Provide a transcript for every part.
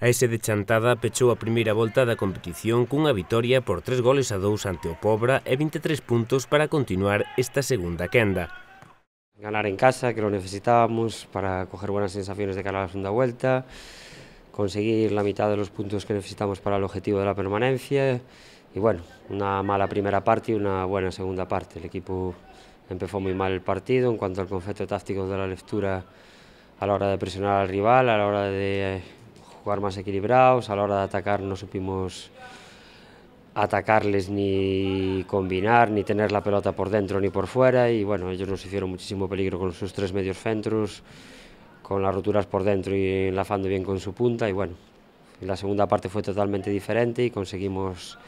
A ese de Chantada pechou a primeira volta da competición cunha vitoria por 3 goles a 2 ante o Pobra e 23 puntos para continuar esta segunda quenda. Ganar en casa, que lo necesitábamos para coger buenas sensaciones de cara a la segunda vuelta, conseguir la mitad de los puntos que necesitamos para el objetivo de la permanencia y bueno, una mala primera parte y una buena segunda parte. El equipo empezó muy mal el partido en cuanto al concepto táctico de la lectura a la hora de presionar al rival, a la hora de eh, jugar más equilibrados, a la hora de atacar no supimos atacarles ni combinar, ni tener la pelota por dentro ni por fuera y bueno, ellos nos hicieron muchísimo peligro con sus tres medios centros, con las roturas por dentro y enlazando bien con su punta y bueno, la segunda parte fue totalmente diferente y conseguimos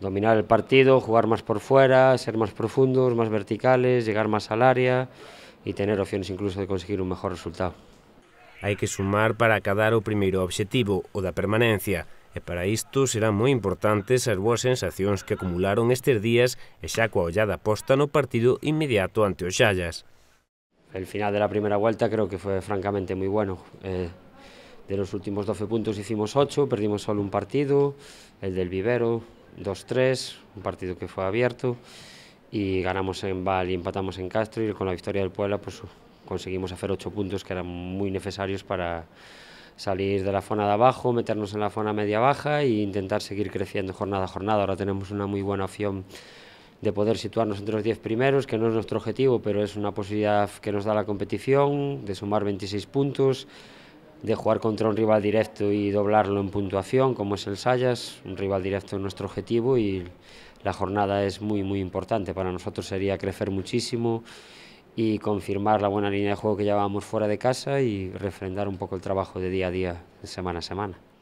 dominar el partido, jugar más por fuera, ser más profundos, más verticales, llegar más al área y tener opciones incluso de conseguir un mejor resultado. hai que sumar para acadar o primeiro obxectivo, o da permanencia, e para isto serán moi importantes as boas sensacións que acumularon estes días e xa coa ollada posta no partido inmediato ante os Xallas. El final de la primera vuelta creo que foi francamente moi bueno. Eh, de los últimos 12 puntos hicimos 8, perdimos solo un partido, el del Vivero, 2-3, un partido que foi abierto e ganamos en Val e empatamos en Castro e con a victoria del Puebla pues conseguimos hacer ocho puntos que eran muy necesarios para salir de la zona de abajo, meternos en la zona media-baja e intentar seguir creciendo jornada a jornada. Ahora tenemos una muy buena opción de poder situarnos entre los 10 primeros, que no es nuestro objetivo, pero es una posibilidad que nos da la competición, de sumar 26 puntos, de jugar contra un rival directo y doblarlo en puntuación, como es el Sayas, un rival directo es nuestro objetivo y la jornada es muy, muy importante. Para nosotros sería crecer muchísimo y confirmar la buena línea de juego que llevábamos fuera de casa y refrendar un poco el trabajo de día a día, semana a semana.